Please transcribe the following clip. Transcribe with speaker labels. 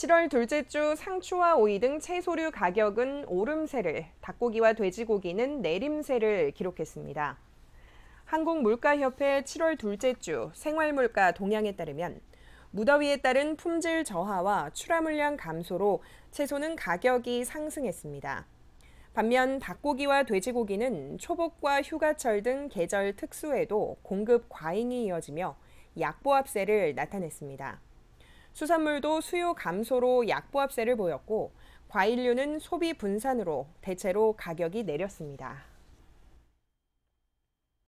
Speaker 1: 7월 둘째 주 상추와 오이 등 채소류 가격은 오름세를, 닭고기와 돼지고기는 내림세를 기록했습니다. 한국물가협회 7월 둘째 주 생활물가 동향에 따르면 무더위에 따른 품질 저하와 출하 물량 감소로 채소는 가격이 상승했습니다. 반면 닭고기와 돼지고기는 초복과 휴가철 등 계절 특수에도 공급 과잉이 이어지며 약보합세를 나타냈습니다. 수산물도 수요 감소로 약보합세를 보였고 과일류는 소비 분산으로 대체로 가격이 내렸습니다.